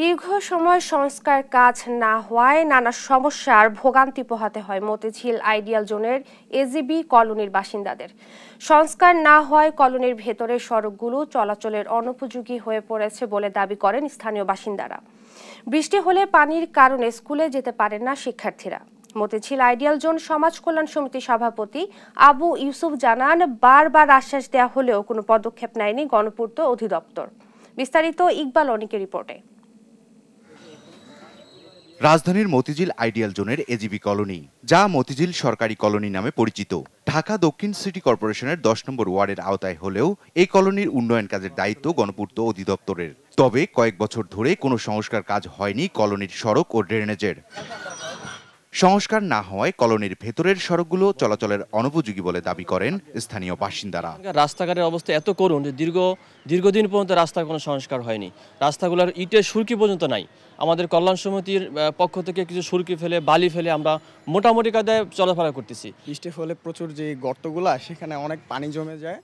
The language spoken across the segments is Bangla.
দীর্ঘ সময় সংস্কার কাজ না হওয়ায় নানা সমস্যার ভোগান্তি পোহাতে হয় মতিঝিল আইডিয়াল জোনের এজিবি কলোনির বাসিন্দাদের সংস্কার না হওয়ায় কলোনির ভেতরে সড়কগুলো চলাচলের অনুপযোগী হয়ে পড়েছে বলে দাবি করেন স্থানীয় বাসিন্দারা বৃষ্টি হলে পানির কারণে স্কুলে যেতে পারেন না শিক্ষার্থীরা মতিঝিল আইডিয়াল জোন সমাজ কল্যাণ সমিতির সভাপতি আবু ইউসুফ জানান বারবার আশ্বাস দেওয়া হলেও কোনো পদক্ষেপ নেয়নি গণপূর্ত অধিদপ্তর বিস্তারিত ইকবাল অনিকের রিপোর্টে রাজধানীর মতিঝিল আইডিয়াল জোনের এজিবি কলোনি যা মতিঝিল সরকারি কলোনি নামে পরিচিত ঢাকা দক্ষিণ সিটি কর্পোরেশনের দশ নম্বর ওয়ার্ডের আওতায় হলেও এই কলোনির উন্নয়ন কাজের দায়িত্ব গণপূর্ত অধিদপ্তরের তবে কয়েক বছর ধরে কোনো সংস্কার কাজ হয়নি কলোনির সড়ক ও ড্রেনেজের সংস্কার না হওয়ায় কলোনির ভেতরের সড়কগুলো চলাচলের অনুপযোগী বলে দাবি করেন স্থানীয় বাসিন্দারা রাস্তাঘাটের অবস্থা এত করুন যে দীর্ঘ দীর্ঘদিন পর্যন্ত রাস্তার কোনো সংস্কার হয়নি রাস্তাগুলোর ইটের সুরকি পর্যন্ত নাই আমাদের কল্যাণ সমিতির পক্ষ থেকে কিছু সুরকি ফেলে বালি ফেলে আমরা মোটামুটি কাদায় চলাফেরা করতেছি বৃষ্টির ফলে প্রচুর যে গর্তগুলা সেখানে অনেক পানি জমে যায়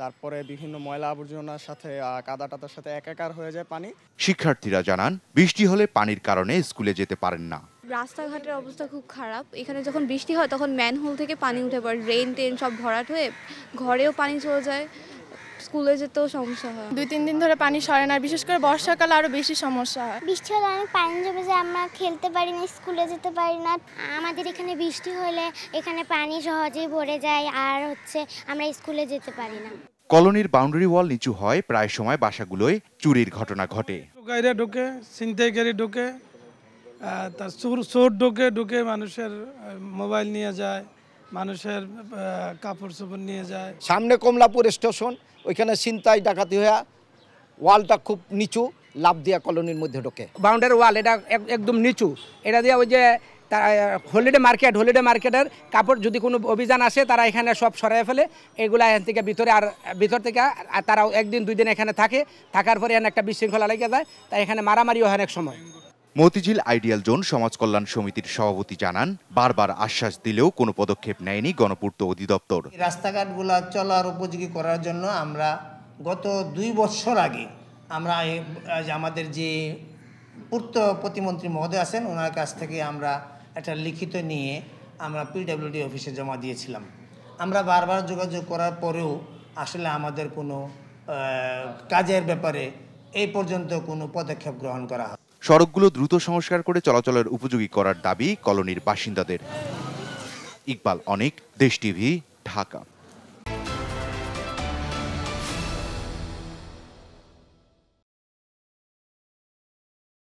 তারপরে বিভিন্ন ময়লা আবর্জনার সাথে কাদা টাদার সাথে একাকার হয়ে যায় পানি শিক্ষার্থীরা জানান বৃষ্টি হলে পানির কারণে স্কুলে যেতে পারেন না রাস্তাঘাটের অবস্থা খুব খারাপ এখানে যখন বৃষ্টি হয় তখন ম্যানহোল থেকে পানি উঠে পড়ে ড্রেন টেন সব ভরাট হয়ে ঘরেও পানি চলে যায় স্কুলে যেতেও সমস্যা হয় দুই তিন দিন ধরে পানি সরে না বিশেষ করে বর্ষাকালে আরও বেশি সমস্যা হয় বৃষ্টি হলে অনেক পানি জমে যায় আমরা খেলতে পারি না স্কুলে যেতে পারি না আমাদের এখানে বৃষ্টি হলে এখানে পানি সহজেই ভরে যায় আর হচ্ছে আমরা স্কুলে যেতে পারি না কলোনির বাউন্ডারি ওয়াল নিচু হয় প্রায় সময় বাসাগুলোয় চুরির ঘটনা ঘটে গাইরা ঢোকে ছিনতাইকারী ঢোকে তার চোর চোর ঢুকে ঢুকে মানুষের মোবাইল নিয়ে যায় মানুষের কাপড় চোপড় নিয়ে যায় সামনে কমলাপুর স্টেশন ওইখানে চিন্তায় ডাকাতি হয়ে ওয়ালটা খুব নিচু লাভ দিয়া কলোনির মধ্যে ঢোকে বাউন্ডারি ওয়াল এটা একদম নিচু এটা দিয়ে ওই যে হলিডে মার্কেট হলিডে মার্কেটের কাপড় যদি কোনো অভিযান আসে তারা এখানে সব সরাই ফেলে এগুলা এখান থেকে ভিতরে আর ভিতর থেকে তারা একদিন দুই দিন এখানে থাকে থাকার পরে এখানে একটা বিশৃঙ্খলা লেগে যায় তাই এখানে মারামারিও হয় অনেক সময় মতিঝিল আইডিয়াল জোন সমাজ কল্যাণ সমিতির সভাপতি জানান বারবার আশ্বাস দিলেও কোনো পদক্ষেপ নেয়নি গণপূর্ত অধিদপ্তর রাস্তাঘাটগুলো চলার উপযোগী করার জন্য আমরা গত দুই বছর আগে আমরা আমাদের যে পূর্ত প্রতিমন্ত্রী মহোদয় আছেন ওনার কাছ থেকে আমরা একটা লিখিত নিয়ে আমরা পিডাব্লিউডি অফিসে জমা দিয়েছিলাম আমরা বারবার যোগাযোগ করার পরেও আসলে আমাদের কোনো কাজের ব্যাপারে এই পর্যন্ত কোনো পদক্ষেপ গ্রহণ করা হয় সড়কগুলো দ্রুত সংস্কার করে চলাচলের উপযোগী করার দাবি কলোনির বাসিন্দাদের ইকবাল অনেক দেশ টিভি ঢাকা